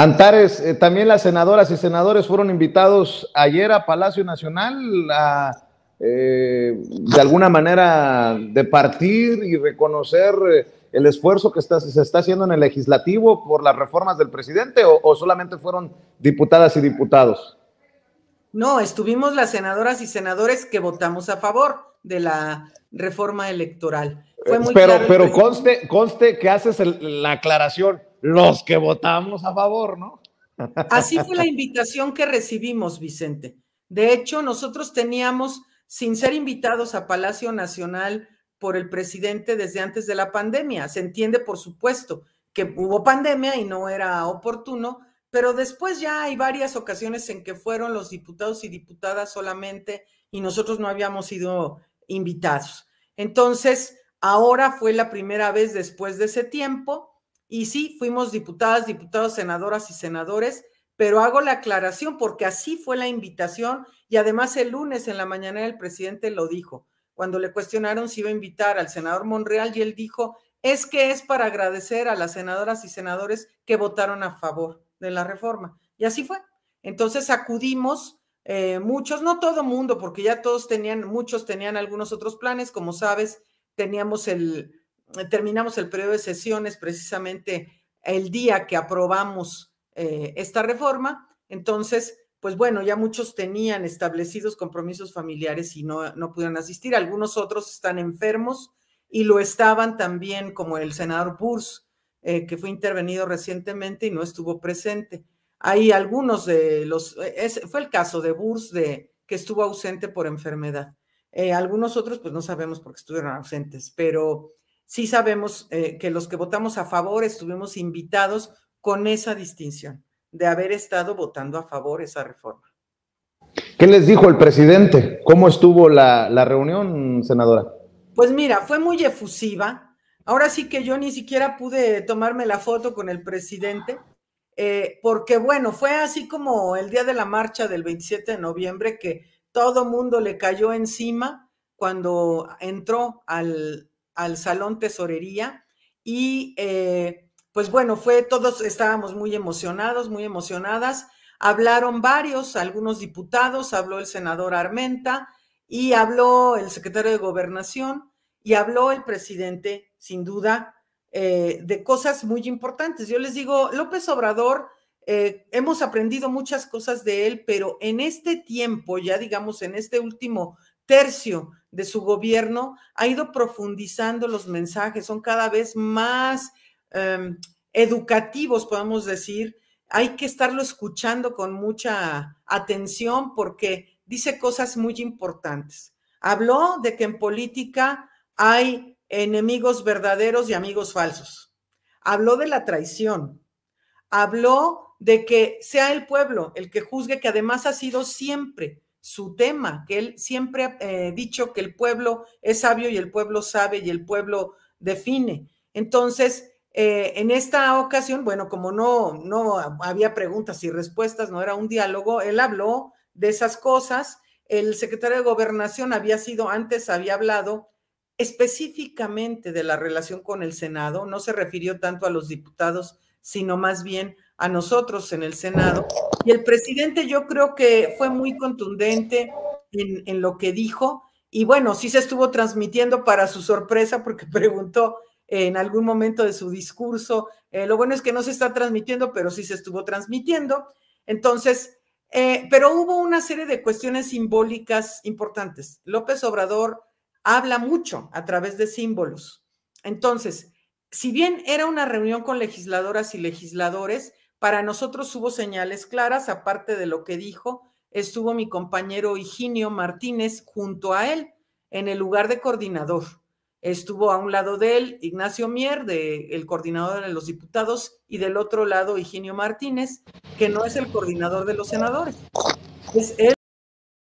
Antares, eh, también las senadoras y senadores fueron invitados ayer a Palacio Nacional a, eh, de alguna manera, de partir y reconocer eh, el esfuerzo que se está haciendo en el legislativo por las reformas del presidente o, solamente fueron diputadas y diputados? No, estuvimos las senadoras y senadores que votamos a favor de la reforma electoral. pero pero conste, conste que haces la aclaración los que votamos a favor, ¿no? Así fue la invitación que recibimos, Vicente. De hecho, nosotros teníamos, sin ser invitados a Palacio Nacional por el presidente desde antes de la pandemia, se entiende, por supuesto, que hubo pandemia y no era oportuno, pero después ya hay varias ocasiones en que fueron los diputados y diputadas solamente y nosotros no habíamos sido invitados. Entonces, ahora fue la primera vez después de ese tiempo y sí, fuimos diputadas, diputados, senadoras y senadores, pero hago la aclaración porque así fue la invitación y además el lunes en la mañana el presidente lo dijo, cuando le cuestionaron si iba a invitar al senador Monreal y él dijo, es que es para agradecer a las senadoras y senadores que votaron a favor de la reforma. Y así fue. Entonces acudimos eh, muchos, no todo mundo, porque ya todos tenían, muchos tenían algunos otros planes, como sabes, teníamos el, terminamos el periodo de sesiones precisamente el día que aprobamos eh, esta reforma. Entonces, pues bueno, ya muchos tenían establecidos compromisos familiares y no, no pudieron asistir. Algunos otros están enfermos y lo estaban también, como el senador Burs, eh, que fue intervenido recientemente y no estuvo presente. Hay algunos de los, e-, fue el caso de Burs, de, que estuvo ausente por enfermedad. Eh, algunos otros, pues no sabemos por qué estuvieron ausentes, pero sí sabemos eh, que los que votamos a favor estuvimos invitados con esa distinción de haber estado votando a favor esa reforma. ¿Qué les dijo el presidente? ¿Cómo estuvo la, reunión, senadora? Pues mira, fue muy efusiva. Ahora sí que yo ni siquiera pude tomarme la foto con el presidente, eh, porque bueno, fue así como el día de la marcha del 27 de noviembre que todo mundo le cayó encima cuando entró al, al Salón Tesorería y eh, pues bueno, fue, todos estábamos muy emocionados, muy emocionadas. Hablaron varios, algunos diputados, habló el senador Armenta y habló el secretario de Gobernación y habló el presidente, sin duda, eh, de cosas muy importantes. Yo les digo, López Obrador, eh, hemos aprendido muchas cosas de él, pero en este tiempo, ya digamos, en este último tercio de su gobierno ha ido profundizando los mensajes, son cada vez más em, educativos, podemos decir. Hay que estarlo escuchando con mucha atención porque dice cosas muy importantes. Habló de que en política hay enemigos verdaderos y amigos falsos. Habló de la traición. Habló de que sea el pueblo el que juzgue, que además ha sido siempre su tema, que él siempre ha eh, dicho que el pueblo es sabio y el pueblo sabe y el pueblo define. Entonces, eh, en esta ocasión, bueno, como no, no había preguntas y respuestas, no era un diálogo, él habló de esas cosas. El secretario de Gobernación había sido, antes había hablado específicamente de la relación con el Senado, no se refirió tanto a los diputados, sino más bien a nosotros en el Senado, y el presidente yo creo que fue muy contundente en, lo que dijo. Y bueno, sí se estuvo transmitiendo para su sorpresa porque preguntó en algún momento de su discurso. Eh, lo bueno es que no se está transmitiendo, pero sí se estuvo transmitiendo. Entonces, eh, pero hubo una serie de cuestiones simbólicas importantes. López Obrador habla mucho a través de símbolos. Entonces, si bien era una reunión con legisladoras y legisladores, para nosotros hubo señales claras, aparte de lo que dijo, estuvo mi compañero Higinio Martínez junto a él en el lugar de coordinador. Estuvo a un lado de él Ignacio Mier, de, el coordinador de los diputados, y del otro lado Higinio Martínez, que no es el coordinador de los senadores.